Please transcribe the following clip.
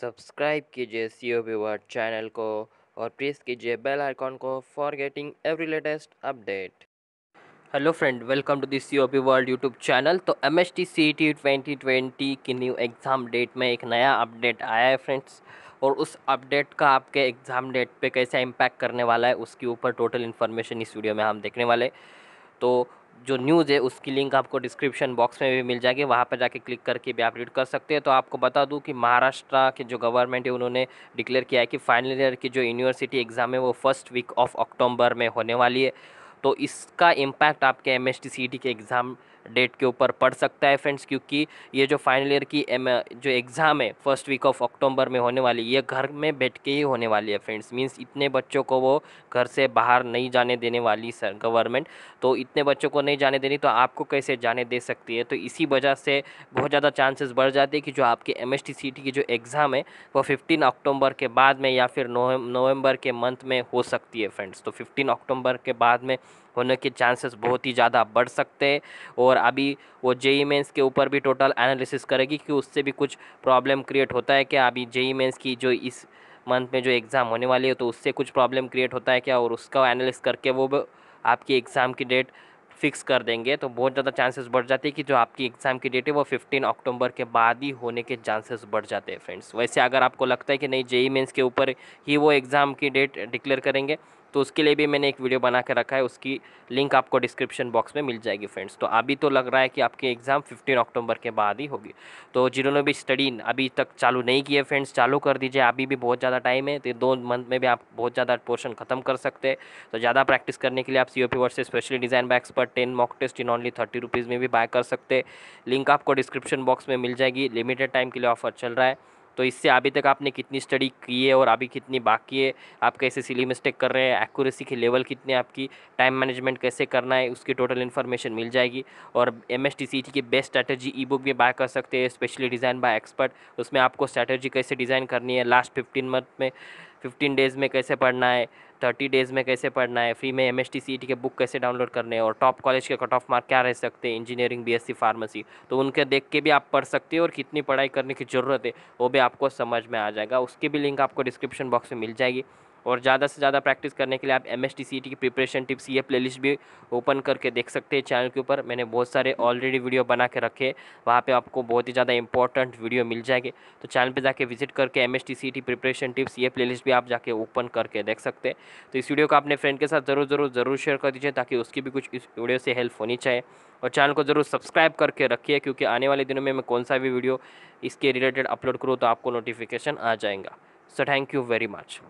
subscribe कीजिए सी ओ viewer channel को और प्रेस कीजिए बेल आइकॉन को for getting every latest update hello friend welcome to the C O P world YouTube channel तो M S T C T twenty twenty की new exam date में एक नया update आया है फ्रेंड्स और उस अपडेट का आपके एग्ज़ाम डेट पे कैसा इम्पैक्ट करने वाला है उसके ऊपर टोटल इन्फॉर्मेशन इस वीडियो में हम देखने वाले तो जो न्यूज़ है उसकी लिंक आपको डिस्क्रिप्शन बॉक्स में भी मिल जाएगी वहाँ पर जाके क्लिक करके भी आप रीड कर सकते हैं तो आपको बता दूँ कि महाराष्ट्र के जो गवर्नमेंट है उन्होंने डिक्लेयर किया है कि फाइनल ईयर की जो यूनिवर्सिटी एग्ज़ाम है वो फर्स्ट वीक ऑफ अक्टूबर में होने वाली है तो इसका इम्पैक्ट आपके एम एस के एग्ज़ाम डेट के ऊपर पढ़ सकता है फ्रेंड्स क्योंकि ये जो फाइनल ईयर की एम जो एग्ज़ाम है फर्स्ट वीक ऑफ अक्टूबर में होने वाली ये घर में बैठ के ही होने वाली है फ्रेंड्स मीन्स इतने बच्चों को वो घर से बाहर नहीं जाने देने वाली सर गवर्नमेंट तो इतने बच्चों को नहीं जाने देनी तो आपको कैसे जाने दे सकती है तो इसी वजह से बहुत ज़्यादा चांसेस बढ़ जाते हैं कि जो आपके एम एस की जो एग्ज़ाम है वो फिफ्टीन अक्टूबर के बाद में या फिर नवंबर के मंथ में हो सकती है फ्रेंड्स तो फिफ्टीन अक्टूबर के बाद में होने के चांसेस बहुत ही ज़्यादा बढ़ सकते हैं और अभी वो जेई मेंस e के ऊपर भी टोटल एनालिसिस करेगी कि उससे भी कुछ प्रॉब्लम क्रिएट होता है क्या अभी जेई मेंस e की जो इस मंथ में जो एग्ज़ाम होने वाली है तो उससे कुछ प्रॉब्लम क्रिएट होता है क्या और उसका एनालिस करके वो आपकी एग्ज़ाम की डेट फिक्स कर देंगे तो बहुत ज़्यादा चांसेस बढ़ जाते हैं कि जो आपकी एग्ज़ाम की डेट है वो 15 अक्टूबर के बाद ही होने के चांसेस बढ़ जाते हैं फ्रेंड्स वैसे अगर आपको लगता है कि नहीं जेई मेंस e के ऊपर ही वो एग्ज़ाम की डेट डिक्लेयर करेंगे तो उसके लिए भी मैंने एक वीडियो बना कर रखा है उसकी लिंक आपको डिस्क्रिप्शन बॉक्स में मिल जाएगी फ्रेंड्स तो अभी तो लग रहा है कि आपकी एग्ज़ाम फिफ्टीन अक्टूबर के बाद ही होगी तो जिन्होंने भी स्टडी अभी तक चालू नहीं किए फ्रेंड्स चालू कर दीजिए अभी भी बहुत ज़्यादा टाइम है तो दो मंथ में भी आप बहुत ज़्यादा पोर्शन खत्म कर सकते हैं तो ज़्यादा प्रैक्टिस करने के लिए आप सी ओ पी से स्पेशली डिज़ाइन बैग्स पर ten mock test in only thirty rupees में भी बाय कर सकते लिंक आपको डिस्क्रिप्शन बॉक्स में मिल जाएगी लिमिटेड टाइम के लिए ऑफर चल रहा है तो इससे अभी तक आपने कितनी स्टडी की है और अभी कितनी बाकी है आप कैसे सिली मिस्टेक कर रहे हैं एक्यूरेसी के लेवल कितनी आपकी टाइम मैनेजमेंट कैसे करना है उसकी टोटल इन्फॉर्मेशन मिल जाएगी और M S T T C की बेस्ट स्ट्रैटेजी ई बुक भी बाय कर सकते हैं स्पेशली डिज़ाइन बाय एक्सपर्ट उसमें आपको स्ट्रैटेजी कैसे डिज़ाइन करनी है लास्ट फिफ्टीन मंथ में फिफ्टीन डेज़ में कैसे पढ़ना है थर्टी डेज़ में कैसे पढ़ना है फ्री में एम एस टी के बुक कैसे डाउनलोड करने हैं और टॉप कॉलेज के कट ऑफ मार्क क्या रह सकते हैं इंजीनियरिंग बीएससी फार्मेसी तो उनके देख के भी आप पढ़ सकते हो और कितनी पढ़ाई करने की ज़रूरत है वो भी आपको समझ में आ जाएगा उसकी भी लिंक आपको डिस्क्रिप्शन बॉक्स में मिल जाएगी और ज़्यादा से ज़्यादा प्रैक्टिस करने के लिए आप M S T T C की प्रिपरेशन टिप्स ये प्लेलिस्ट भी ओपन करके देख सकते हैं चैनल के ऊपर मैंने बहुत सारे ऑलरेडी वीडियो बना के रखे वहाँ पर आपको बहुत ही ज़्यादा इंपॉर्टेंट वीडियो मिल जाएंगे तो चैनल पर जाके विजिट करके M S T T C preparation tips ये लिस्ट भी आप जाके ओपन करके देख सकते हैं तो इस वीडियो को अपने फ्रेंड के साथ ज़रूर ज़रूर ज़रूर शेयर कर दीजिए ताकि उसकी भी कुछ इस वीडियो से हेल्प होनी चाहिए और चैनल को ज़रूर सब्सक्राइब करके रखिए क्योंकि आने वाले दिनों में मैं कौन सा भी वीडियो इसके रिलेटेड अपलोड करूँ तो आपको नोटिफिकेशन आ जाएगा so thank you very much